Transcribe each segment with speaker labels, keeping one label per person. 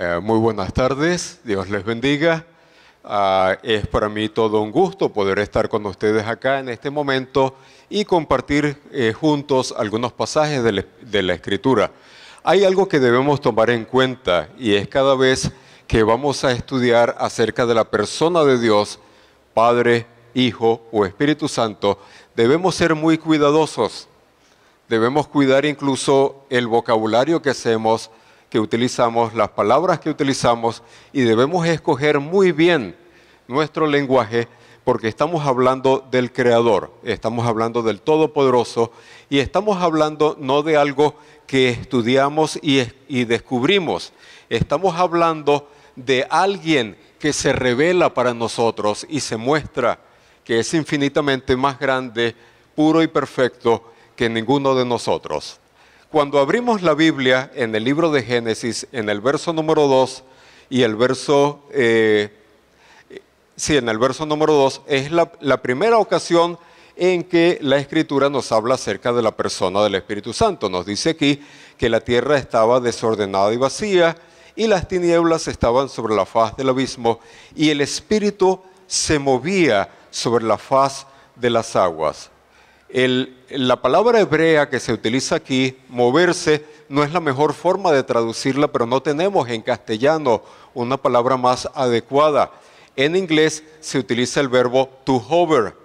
Speaker 1: Eh, muy buenas tardes, Dios les bendiga. Ah, es para mí todo un gusto poder estar con ustedes acá en este momento y compartir eh, juntos algunos pasajes de la Escritura. Hay algo que debemos tomar en cuenta y es cada vez que vamos a estudiar acerca de la persona de Dios, Padre, Hijo o Espíritu Santo, debemos ser muy cuidadosos. Debemos cuidar incluso el vocabulario que hacemos, que utilizamos, las palabras que utilizamos y debemos escoger muy bien nuestro lenguaje porque estamos hablando del Creador, estamos hablando del Todopoderoso y estamos hablando no de algo que estudiamos y, y descubrimos, estamos hablando de alguien que se revela para nosotros y se muestra que es infinitamente más grande, puro y perfecto que ninguno de nosotros. Cuando abrimos la Biblia en el libro de Génesis, en el verso número 2 y el verso, eh, sí, en el verso número 2, es la, la primera ocasión en que la escritura nos habla acerca de la persona del Espíritu Santo. Nos dice aquí que la tierra estaba desordenada y vacía y las tinieblas estaban sobre la faz del abismo y el Espíritu se movía sobre la faz de las aguas la palabra hebrea que se utiliza aquí, moverse, no es la mejor forma de traducirla, pero no tenemos en castellano una palabra más adecuada. En inglés se utiliza el verbo to hover.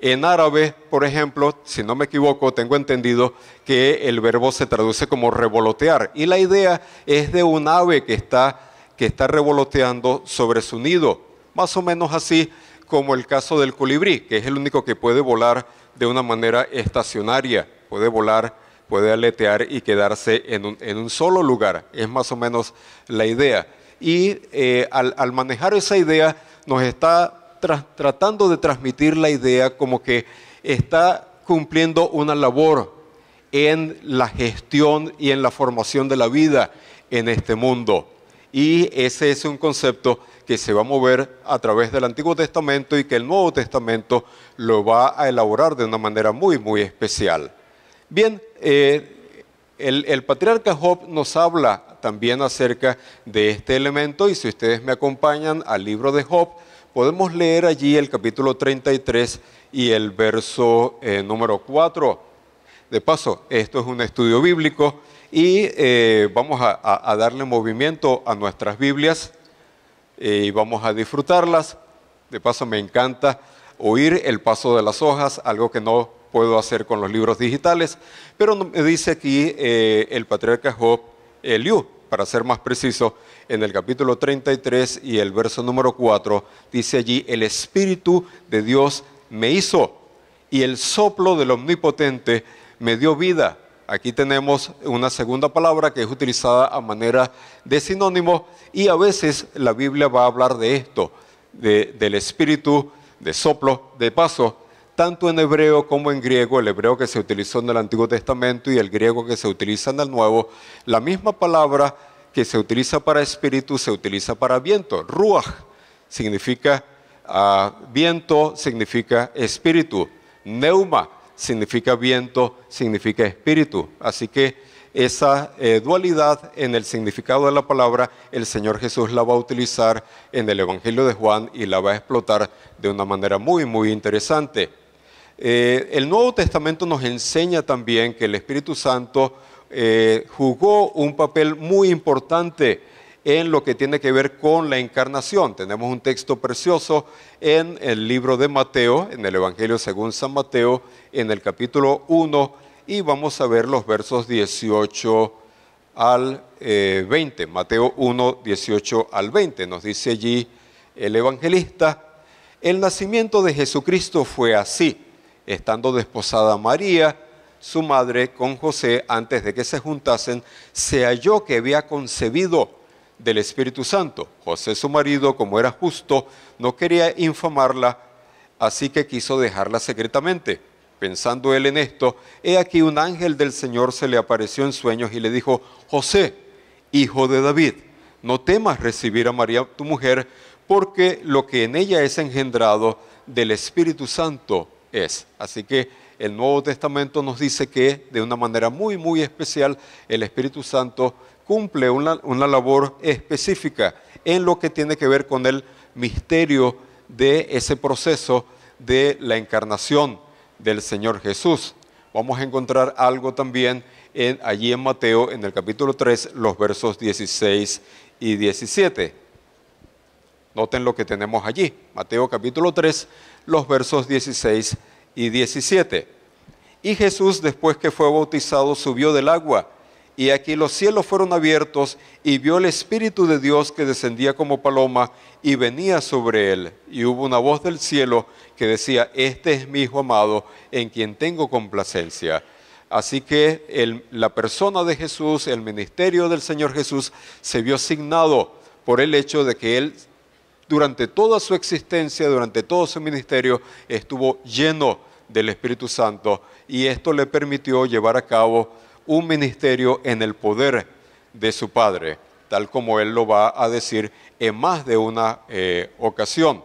Speaker 1: En árabe, por ejemplo, si no me equivoco, tengo entendido que el verbo se traduce como revolotear. Y la idea es de un ave que está, que está revoloteando sobre su nido. Más o menos así como el caso del colibrí, que es el único que puede volar de una manera estacionaria, puede volar, puede aletear y quedarse en un, solo lugar, es más o menos la idea. Y eh, al, manejar esa idea nos está tratando de transmitir la idea como que está cumpliendo una labor en la gestión y en la formación de la vida en este mundo. Y ese es un concepto que se va a mover a través del Antiguo Testamento y que el Nuevo Testamento lo va a elaborar de una manera muy, muy especial. Bien, eh, el, patriarca Job nos habla también acerca de este elemento y si ustedes me acompañan al libro de Job, podemos leer allí el capítulo 33 y el verso eh, número 4. De paso, esto es un estudio bíblico y eh, vamos a, darle movimiento a nuestras Biblias. Eh, y vamos a disfrutarlas. De paso me encanta oír el paso de las hojas, algo que no puedo hacer con los libros digitales, pero me dice aquí eh, el patriarca Job Eliú, para ser más preciso, en el capítulo 33 y el verso número 4, dice allí, el Espíritu de Dios me hizo y el soplo del Omnipotente me dio vida Aquí tenemos una segunda palabra que es utilizada a manera de sinónimo y a veces la Biblia va a hablar de esto, del espíritu, de soplo, de paso, tanto en hebreo como en griego, el hebreo que se utilizó en el Antiguo Testamento y el griego que se utiliza en el Nuevo, la misma palabra que se utiliza para espíritu se utiliza para viento. Ruach significa ah, viento, significa espíritu. Neuma significa viento, significa espíritu. Así que esa eh, dualidad en el significado de la palabra, el Señor Jesús la va a utilizar en el Evangelio de Juan y la va a explotar de una manera muy, muy interesante. Eh, el Nuevo Testamento nos enseña también que el Espíritu Santo eh, jugó un papel muy importante en lo que tiene que ver con la encarnación. Tenemos un texto precioso en el libro de Mateo, en el Evangelio según San Mateo, en el capítulo 1, y vamos a ver los versos 18 al 20. Eh, Mateo 1, 18 al 20. Nos dice allí el evangelista, el nacimiento de Jesucristo fue así, estando desposada María, su madre, con José, antes de que se juntasen, se halló que había concebido del Espíritu Santo. José su marido, como era justo, no quería infamarla, así que quiso dejarla secretamente. Pensando él en esto, he aquí un ángel del Señor se le apareció en sueños y le dijo, José, hijo de David, no temas recibir a María tu mujer, porque lo que en ella es engendrado del Espíritu Santo es. Así que el Nuevo Testamento nos dice que de una manera muy, muy especial el Espíritu Santo cumple una, labor específica en lo que tiene que ver con el misterio de ese proceso de la encarnación del Señor Jesús. Vamos a encontrar algo también allí en Mateo, en el capítulo 3, los versos 16 y 17. Noten lo que tenemos allí. Mateo capítulo 3, los versos 16 y 17. Y Jesús, después que fue bautizado, subió del agua y aquí los cielos fueron abiertos y vio el Espíritu de Dios que descendía como paloma y venía sobre él. Y hubo una voz del cielo que decía, este es mi Hijo amado en quien tengo complacencia. Así que la persona de Jesús, el ministerio del Señor Jesús, se vio asignado por el hecho de que él durante toda su existencia, durante todo su ministerio, estuvo lleno del Espíritu Santo y esto le permitió llevar a cabo un ministerio en el poder de su padre, tal como él lo va a decir en más de una eh, ocasión.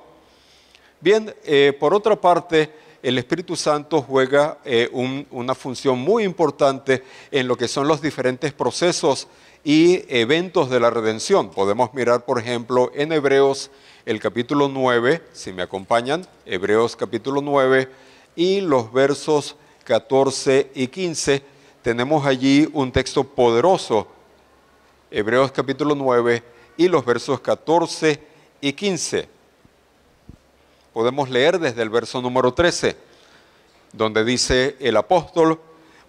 Speaker 1: Bien, eh, por otra parte, el Espíritu Santo juega eh, una función muy importante en lo que son los diferentes procesos y eventos de la redención. Podemos mirar, por ejemplo, en Hebreos el capítulo 9, si me acompañan, Hebreos capítulo 9 y los versos 14 y 15 tenemos allí un texto poderoso, Hebreos capítulo 9 y los versos 14 y 15. Podemos leer desde el verso número 13, donde dice el apóstol,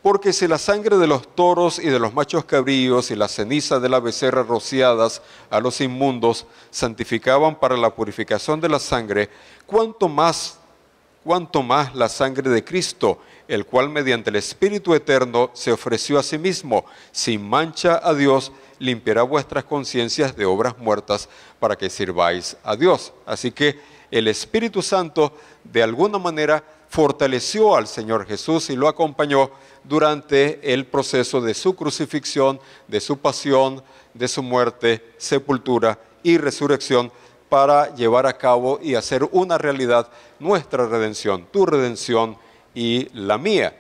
Speaker 1: porque si la sangre de los toros y de los machos cabríos y la ceniza de la becerra rociadas a los inmundos santificaban para la purificación de la sangre, ¿cuánto más cuanto más la sangre de Cristo, el cual mediante el Espíritu Eterno se ofreció a sí mismo, sin mancha a Dios, limpiará vuestras conciencias de obras muertas para que sirváis a Dios. Así que el Espíritu Santo de alguna manera fortaleció al Señor Jesús y lo acompañó durante el proceso de su crucifixión, de su pasión, de su muerte, sepultura y resurrección para llevar a cabo y hacer una realidad nuestra redención, tu redención y la mía.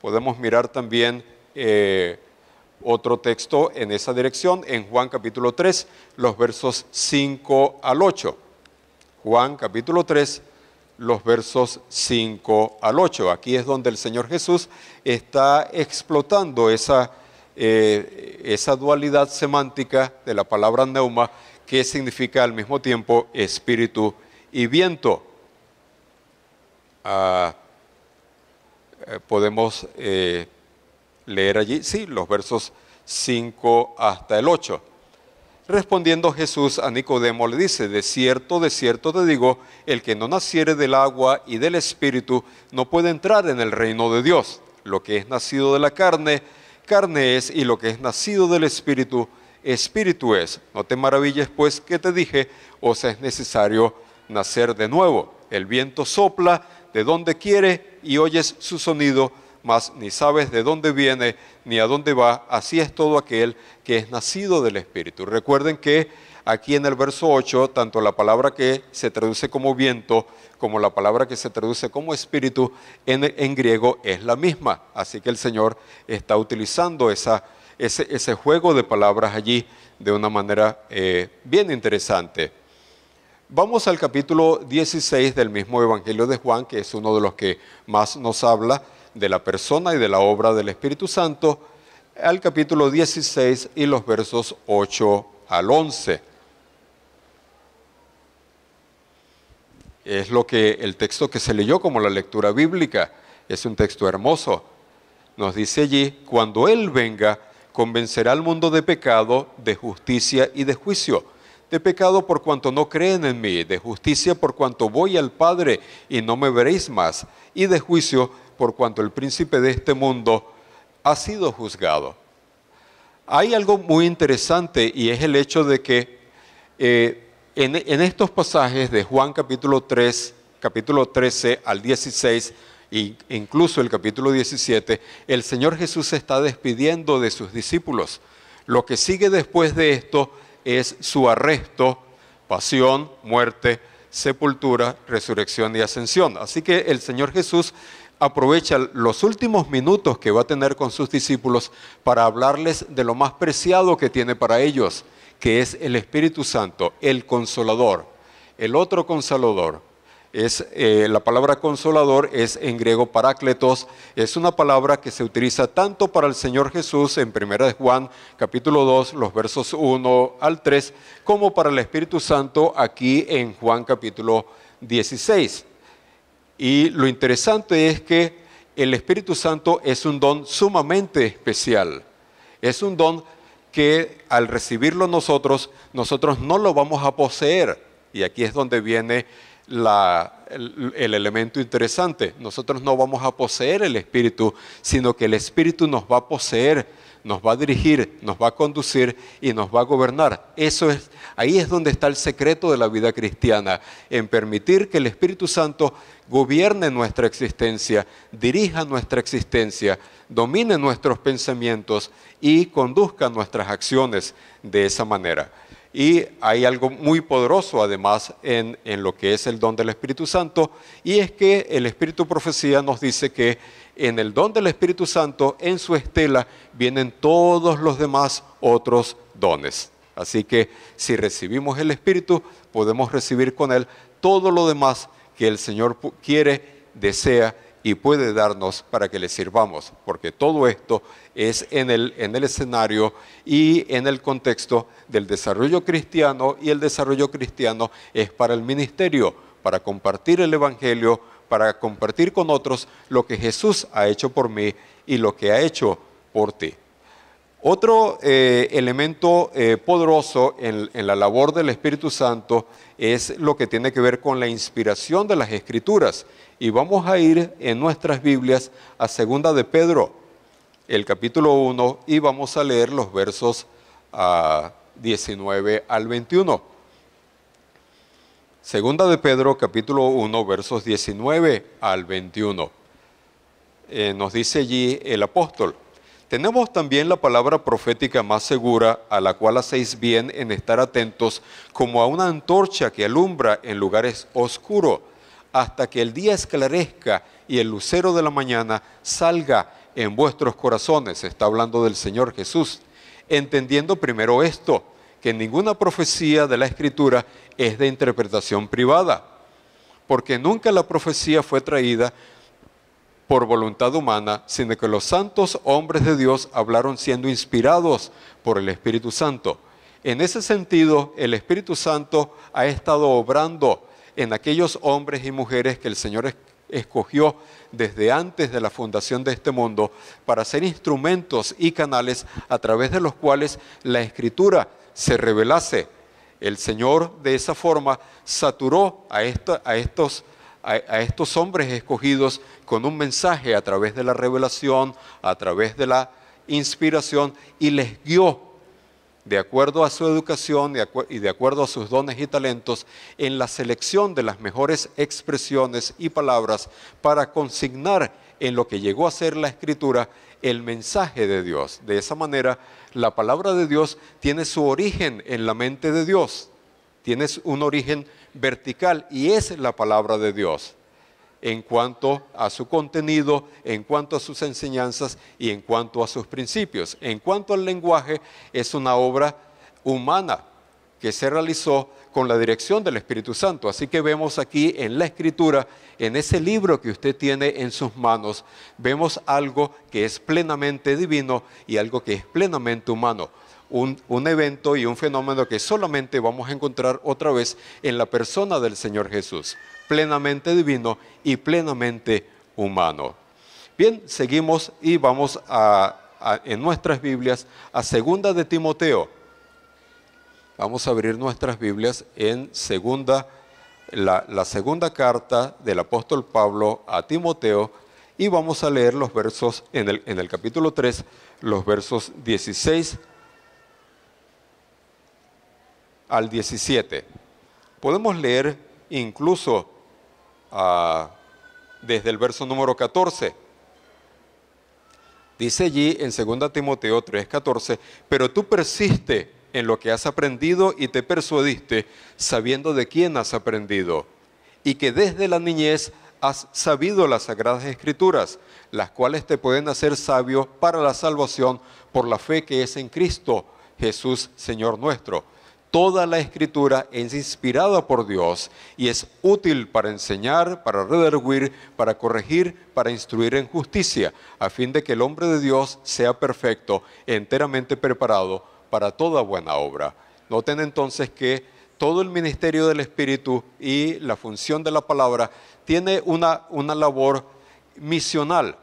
Speaker 1: Podemos mirar también eh, otro texto en esa dirección, en Juan capítulo 3, los versos 5 al 8. Juan capítulo 3, los versos 5 al 8. Aquí es donde el Señor Jesús está explotando esa, eh, esa dualidad semántica de la palabra neuma que significa al mismo tiempo espíritu y viento. Ah, eh, podemos eh, leer allí, sí, los versos 5 hasta el 8. Respondiendo Jesús a Nicodemo le dice, de cierto, de cierto te digo, el que no naciere del agua y del espíritu no puede entrar en el reino de Dios. Lo que es nacido de la carne, carne es, y lo que es nacido del espíritu, espíritu es. No te maravilles pues que te dije, o sea es necesario nacer de nuevo. El viento sopla de donde quiere y oyes su sonido, mas ni sabes de dónde viene ni a dónde va. Así es todo aquel que es nacido del espíritu. Recuerden que aquí en el verso 8, tanto la palabra que se traduce como viento como la palabra que se traduce como espíritu en, en griego es la misma. Así que el Señor está utilizando esa ese, ese juego de palabras allí de una manera eh, bien interesante. Vamos al capítulo 16 del mismo Evangelio de Juan, que es uno de los que más nos habla de la persona y de la obra del Espíritu Santo, al capítulo 16 y los versos 8 al 11. Es lo que el texto que se leyó como la lectura bíblica, es un texto hermoso. Nos dice allí, cuando Él venga, convencerá al mundo de pecado, de justicia y de juicio. De pecado por cuanto no creen en mí, de justicia por cuanto voy al Padre y no me veréis más, y de juicio por cuanto el príncipe de este mundo ha sido juzgado. Hay algo muy interesante y es el hecho de que eh, en, en estos pasajes de Juan capítulo 3, capítulo 13 al 16, incluso el capítulo 17, el Señor Jesús se está despidiendo de sus discípulos. Lo que sigue después de esto es su arresto, pasión, muerte, sepultura, resurrección y ascensión. Así que el Señor Jesús aprovecha los últimos minutos que va a tener con sus discípulos para hablarles de lo más preciado que tiene para ellos, que es el Espíritu Santo, el consolador, el otro consolador, es, eh, la palabra consolador es en griego parácletos, es una palabra que se utiliza tanto para el Señor Jesús en 1 Juan capítulo 2, los versos 1 al 3, como para el Espíritu Santo aquí en Juan capítulo 16. Y lo interesante es que el Espíritu Santo es un don sumamente especial, es un don que al recibirlo nosotros, nosotros no lo vamos a poseer. Y aquí es donde viene el, elemento interesante. Nosotros no vamos a poseer el Espíritu, sino que el Espíritu nos va a poseer, nos va a dirigir, nos va a conducir y nos va a gobernar. Eso es, ahí es donde está el secreto de la vida cristiana, en permitir que el Espíritu Santo gobierne nuestra existencia, dirija nuestra existencia, domine nuestros pensamientos y conduzca nuestras acciones de esa manera. Y hay algo muy poderoso además en, lo que es el don del Espíritu Santo, y es que el Espíritu Profecía nos dice que en el don del Espíritu Santo, en su estela, vienen todos los demás otros dones. Así que si recibimos el Espíritu, podemos recibir con él todo lo demás que el Señor quiere, desea y puede darnos para que le sirvamos, porque todo esto es en el, en el escenario y en el contexto del desarrollo cristiano, y el desarrollo cristiano es para el ministerio, para compartir el Evangelio, para compartir con otros lo que Jesús ha hecho por mí y lo que ha hecho por ti. Otro eh, elemento eh, poderoso en, la labor del Espíritu Santo es lo que tiene que ver con la inspiración de las Escrituras. Y vamos a ir en nuestras Biblias a Segunda de Pedro, el capítulo 1, y vamos a leer los versos 19 ah, al 21. Segunda de Pedro, capítulo 1, versos 19 al 21. Eh, nos dice allí el apóstol. Tenemos también la palabra profética más segura, a la cual hacéis bien en estar atentos, como a una antorcha que alumbra en lugares oscuros, hasta que el día esclarezca y el lucero de la mañana salga en vuestros corazones. Está hablando del Señor Jesús. Entendiendo primero esto, que ninguna profecía de la Escritura es de interpretación privada, porque nunca la profecía fue traída por voluntad humana, sino que los santos hombres de Dios hablaron siendo inspirados por el Espíritu Santo. En ese sentido, el Espíritu Santo ha estado obrando en aquellos hombres y mujeres que el Señor escogió desde antes de la fundación de este mundo para ser instrumentos y canales a través de los cuales la escritura se revelase. El Señor de esa forma saturó a, esta, a estos a, estos hombres escogidos con un mensaje a través de la revelación, a través de la inspiración y les guió de acuerdo a su educación y de acuerdo a sus dones y talentos, en la selección de las mejores expresiones y palabras para consignar en lo que llegó a ser la escritura el mensaje de Dios. De esa manera, la palabra de Dios tiene su origen en la mente de Dios tienes un origen vertical y es la palabra de Dios en cuanto a su contenido, en cuanto a sus enseñanzas y en cuanto a sus principios. En cuanto al lenguaje, es una obra humana que se realizó con la dirección del Espíritu Santo. Así que vemos aquí en la escritura, en ese libro que usted tiene en sus manos, vemos algo que es plenamente divino y algo que es plenamente humano un, evento y un fenómeno que solamente vamos a encontrar otra vez en la persona del Señor Jesús, plenamente divino y plenamente humano. Bien, seguimos y vamos a, en nuestras Biblias a Segunda de Timoteo. Vamos a abrir nuestras Biblias en segunda, la, segunda carta del apóstol Pablo a Timoteo, y vamos a leer los versos en el, en el, capítulo 3, los versos 16 al 17. Podemos leer incluso ah, desde el verso número 14. Dice allí en 2 Timoteo 3:14, pero tú persiste en lo que has aprendido y te persuadiste sabiendo de quién has aprendido y que desde la niñez has sabido las sagradas escrituras, las cuales te pueden hacer sabio para la salvación por la fe que es en Cristo Jesús, Señor nuestro. Toda la escritura es inspirada por Dios y es útil para enseñar, para redarguir, para corregir, para instruir en justicia, a fin de que el hombre de Dios sea perfecto, enteramente preparado para toda buena obra. Noten entonces que todo el ministerio del Espíritu y la función de la palabra tiene una, una labor misional,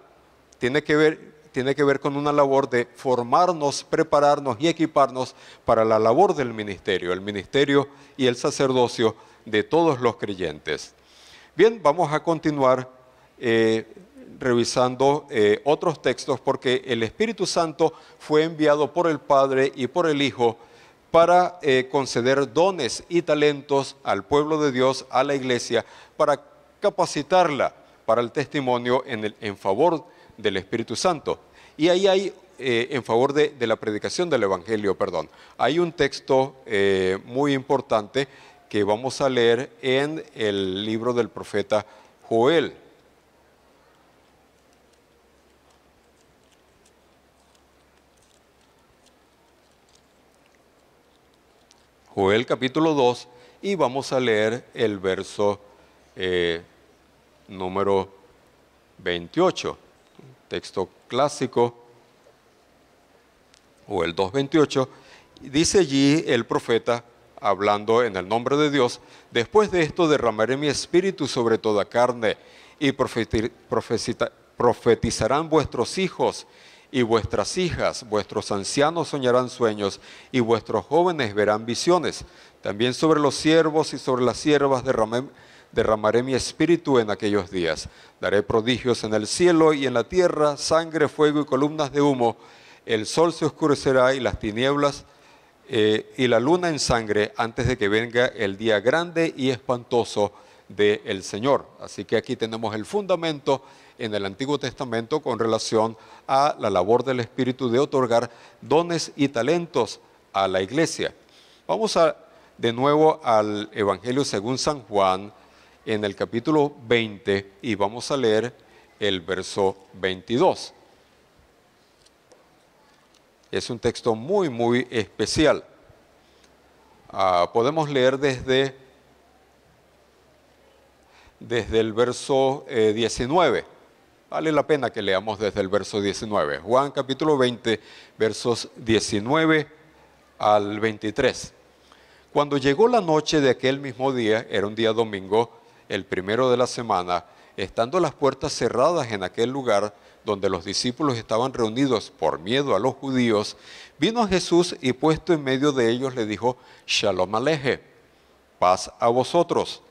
Speaker 1: tiene que ver tiene que ver con una labor de formarnos, prepararnos y equiparnos para la labor del ministerio, el ministerio y el sacerdocio de todos los creyentes. Bien, vamos a continuar eh, revisando eh, otros textos porque el Espíritu Santo fue enviado por el Padre y por el Hijo para eh, conceder dones y talentos al pueblo de Dios, a la iglesia, para capacitarla para el testimonio en, el, en favor del Espíritu Santo. Y ahí hay, eh, en favor de, la predicación del Evangelio, perdón, hay un texto eh, muy importante que vamos a leer en el libro del profeta Joel. Joel capítulo 2 y vamos a leer el verso eh, número 28 texto clásico, o el 2.28, dice allí el profeta, hablando en el nombre de Dios, después de esto derramaré mi espíritu sobre toda carne y profetizarán vuestros hijos y vuestras hijas, vuestros ancianos soñarán sueños, y vuestros jóvenes verán visiones. También sobre los siervos y sobre las siervas derramaré mi espíritu en aquellos días. Daré prodigios en el cielo y en la tierra, sangre, fuego y columnas de humo. El sol se oscurecerá y las tinieblas eh, y la luna en sangre antes de que venga el día grande y espantoso del el Señor. Así que aquí tenemos el fundamento en el Antiguo Testamento con relación a la labor del Espíritu de otorgar dones y talentos a la iglesia. Vamos a, de nuevo al Evangelio según San Juan en el capítulo 20 y vamos a leer el verso 22. Es un texto muy, muy especial. Ah, podemos leer desde, desde el verso 19. Eh, Vale la pena que leamos desde el verso 19. Juan capítulo 20, versos 19 al 23. Cuando llegó la noche de aquel mismo día, era un día domingo, el primero de la semana, estando las puertas cerradas en aquel lugar donde los discípulos estaban reunidos por miedo a los judíos, vino Jesús y puesto en medio de ellos le dijo, Shalom aleje, paz a vosotros.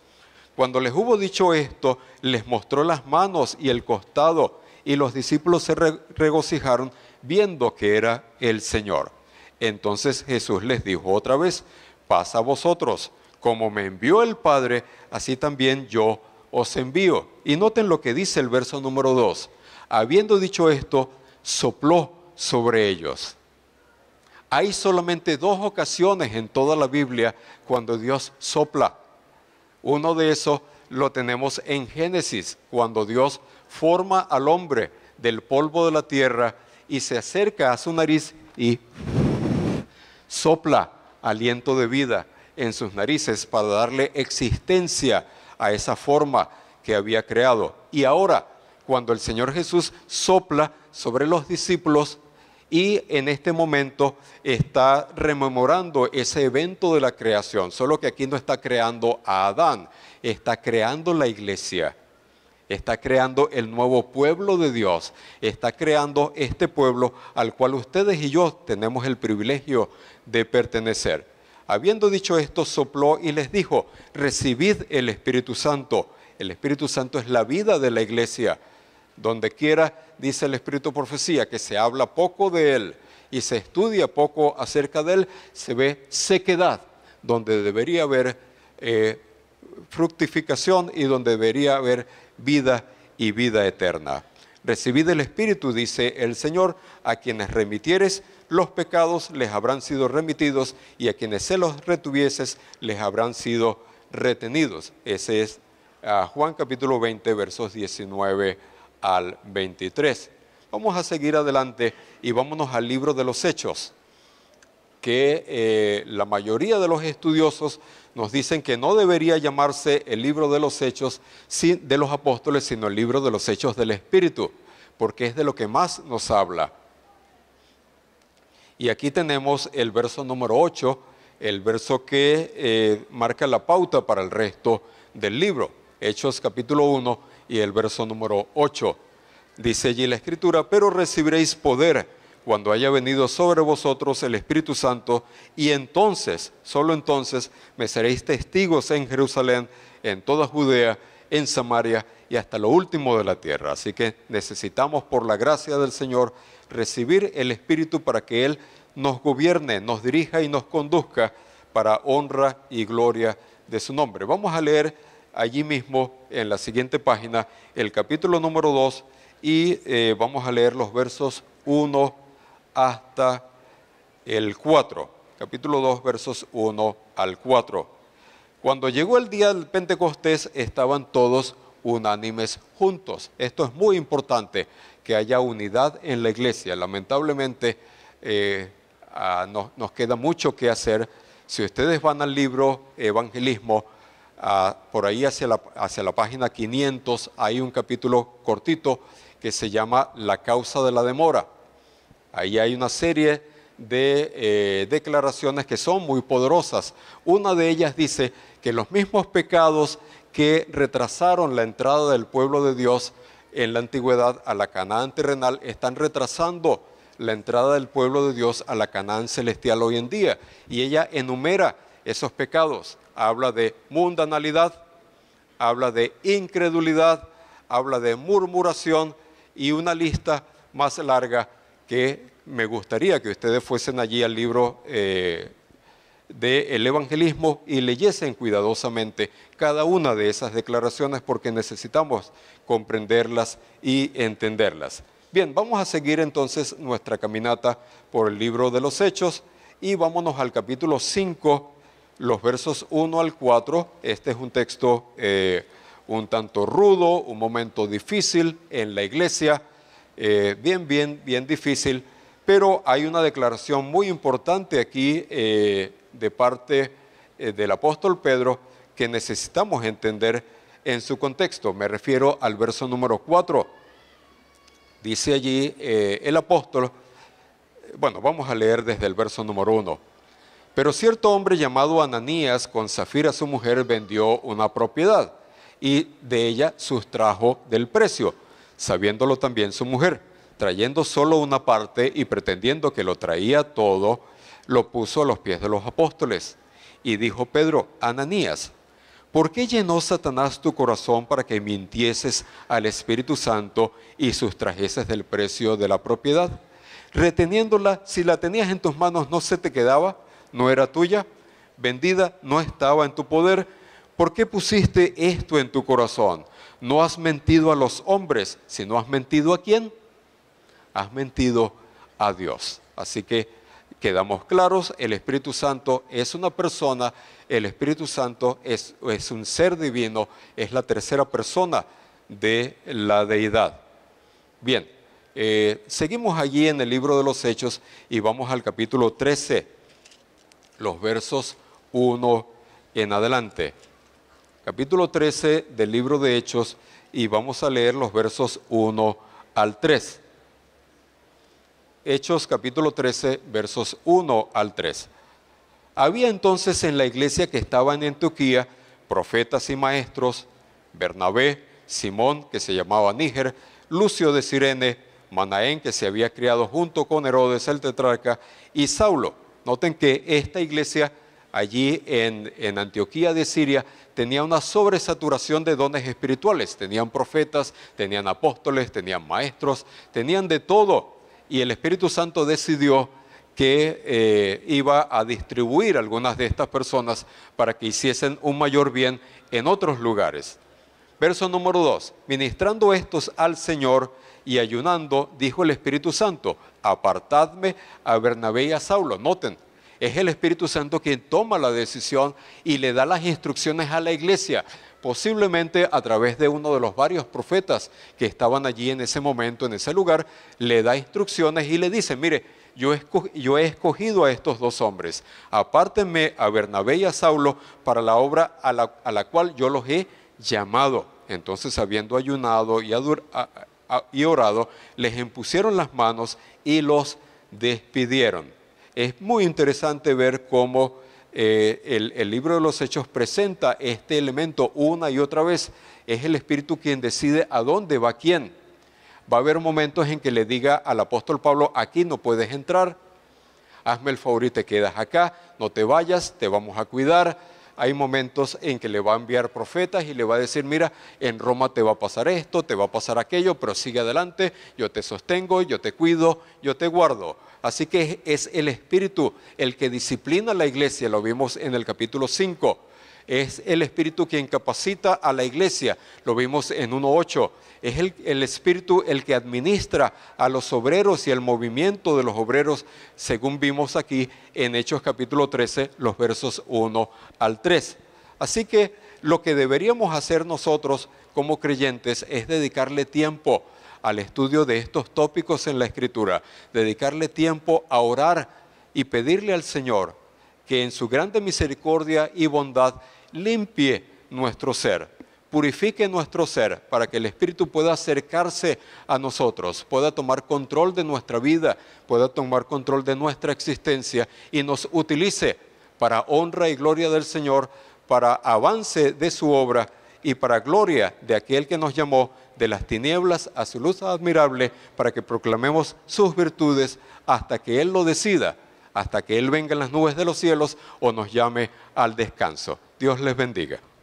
Speaker 1: Cuando les hubo dicho esto, les mostró las manos y el costado, y los discípulos se regocijaron viendo que era el Señor. Entonces Jesús les dijo otra vez, pasa a vosotros, como me envió el Padre, así también yo os envío. Y noten lo que dice el verso número 2. Habiendo dicho esto, sopló sobre ellos. Hay solamente dos ocasiones en toda la Biblia cuando Dios sopla uno de esos lo tenemos en Génesis, cuando Dios forma al hombre del polvo de la tierra y se acerca a su nariz y sopla aliento de vida en sus narices para darle existencia a esa forma que había creado. Y ahora, cuando el Señor Jesús sopla sobre los discípulos, y en este momento está rememorando ese evento de la creación, solo que aquí no está creando a Adán, está creando la iglesia, está creando el nuevo pueblo de Dios, está creando este pueblo al cual ustedes y yo tenemos el privilegio de pertenecer. Habiendo dicho esto, sopló y les dijo, recibid el Espíritu Santo. El Espíritu Santo es la vida de la iglesia donde quiera, dice el Espíritu Profecía, que se habla poco de él y se estudia poco acerca de él, se ve sequedad, donde debería haber eh, fructificación y donde debería haber vida y vida eterna. Recibid el Espíritu, dice el Señor, a quienes remitieres los pecados les habrán sido remitidos y a quienes se los retuvieses les habrán sido retenidos. Ese es ah, Juan capítulo 20, versos 19 al 23. Vamos a seguir adelante y vámonos al libro de los Hechos, que eh, la mayoría de los estudiosos nos dicen que no debería llamarse el libro de los Hechos de los apóstoles, sino el libro de los Hechos del Espíritu, porque es de lo que más nos habla. Y aquí tenemos el verso número 8, el verso que eh, marca la pauta para el resto del libro. Hechos capítulo 1, y el verso número 8. Dice allí la escritura, pero recibiréis poder cuando haya venido sobre vosotros el Espíritu Santo y entonces, solo entonces, me seréis testigos en Jerusalén, en toda Judea, en Samaria y hasta lo último de la tierra. Así que necesitamos, por la gracia del Señor, recibir el Espíritu para que Él nos gobierne, nos dirija y nos conduzca para honra y gloria de su nombre. Vamos a leer allí mismo, en la siguiente página, el capítulo número 2 y eh, vamos a leer los versos 1 hasta el 4. Capítulo 2, versos 1 al 4. Cuando llegó el día del Pentecostés estaban todos unánimes juntos. Esto es muy importante, que haya unidad en la iglesia. Lamentablemente eh, ah, nos queda mucho que hacer. Si ustedes van al libro Evangelismo, por ahí hacia la, hacia la página 500 hay un capítulo cortito que se llama La causa de la demora. Ahí hay una serie de eh, declaraciones que son muy poderosas. Una de ellas dice que los mismos pecados que retrasaron la entrada del pueblo de Dios en la antigüedad a la Canaán terrenal están retrasando la entrada del pueblo de Dios a la Canaán celestial hoy en día. Y ella enumera esos pecados habla de mundanalidad, habla de incredulidad, habla de murmuración y una lista más larga que me gustaría que ustedes fuesen allí al libro eh, del evangelismo y leyesen cuidadosamente cada una de esas declaraciones porque necesitamos comprenderlas y entenderlas. Bien, vamos a seguir entonces nuestra caminata por el libro de los Hechos y vámonos al capítulo 5 los versos 1 al 4. Este es un texto eh, un tanto rudo, un momento difícil en la iglesia, eh, bien, bien, bien difícil, pero hay una declaración muy importante aquí eh, de parte del apóstol Pedro que necesitamos entender en su contexto. Me refiero al verso número 4. Dice allí el apóstol, bueno, vamos a leer desde el verso número 1 pero cierto hombre llamado Ananías con Zafira su mujer vendió una propiedad y de ella sustrajo del precio, sabiéndolo también su mujer, trayendo solo una parte y pretendiendo que lo traía todo, lo puso a los pies de los apóstoles. Y dijo Pedro, Ananías, ¿por qué llenó Satanás tu corazón para que mintieses al Espíritu Santo y sustrajeses del precio de la propiedad? Reteniéndola, si la tenías en tus manos, no se te quedaba no era tuya, vendida no estaba en tu poder. ¿Por qué pusiste esto en tu corazón? No has mentido a los hombres, sino has mentido a quién? Has mentido a Dios. Así que quedamos claros, el Espíritu Santo es una persona, el Espíritu Santo es, un ser divino, es la tercera persona de la deidad. Bien, eh, seguimos allí en el libro de los Hechos y vamos al capítulo 13 los versos 1 en adelante. Capítulo 13 del libro de Hechos y vamos a leer los versos 1 al 3. Hechos capítulo 13 versos 1 al 3. Había entonces en la iglesia que estaba en Antioquía profetas y maestros, Bernabé, Simón, que se llamaba Níger, Lucio de Sirene, Manaén, que se había criado junto con Herodes el tetrarca, y Saulo. Noten que esta iglesia allí en, Antioquía de Siria tenía una sobresaturación de dones espirituales. Tenían profetas, tenían apóstoles, tenían maestros, tenían de todo. Y el Espíritu Santo decidió que eh, iba a distribuir algunas de estas personas para que hiciesen un mayor bien en otros lugares. Verso número 2. Ministrando estos al Señor, y ayunando, dijo el Espíritu Santo, apartadme a Bernabé y a Saulo. Noten, es el Espíritu Santo quien toma la decisión y le da las instrucciones a la iglesia, posiblemente a través de uno de los varios profetas que estaban allí en ese momento, en ese lugar, le da instrucciones y le dice, mire, yo, he escogido a estos dos hombres, apártenme a Bernabé y a Saulo para la obra a la, cual yo los he llamado. Entonces, habiendo ayunado y adorado, y orado, les impusieron las manos y los despidieron. Es muy interesante ver cómo eh, el, el, libro de los Hechos presenta este elemento una y otra vez. Es el Espíritu quien decide a dónde va quién. Va a haber momentos en que le diga al apóstol Pablo, aquí no puedes entrar, hazme el favor y te quedas acá, no te vayas, te vamos a cuidar, hay momentos en que le va a enviar profetas y le va a decir, mira, en Roma te va a pasar esto, te va a pasar aquello, pero sigue adelante, yo te sostengo, yo te cuido, yo te guardo. Así que es el Espíritu el que disciplina a la iglesia, lo vimos en el capítulo 5 es el Espíritu quien capacita a la iglesia. Lo vimos en 1.8. Es el, Espíritu el que administra a los obreros y el movimiento de los obreros, según vimos aquí en Hechos capítulo 13, los versos 1 al 3. Así que lo que deberíamos hacer nosotros como creyentes es dedicarle tiempo al estudio de estos tópicos en la Escritura, dedicarle tiempo a orar y pedirle al Señor que en su grande misericordia y bondad limpie nuestro ser, purifique nuestro ser para que el Espíritu pueda acercarse a nosotros, pueda tomar control de nuestra vida, pueda tomar control de nuestra existencia y nos utilice para honra y gloria del Señor, para avance de su obra y para gloria de aquel que nos llamó de las tinieblas a su luz admirable, para que proclamemos sus virtudes hasta que Él lo decida hasta que Él venga en las nubes de los cielos o nos llame al descanso. Dios les bendiga.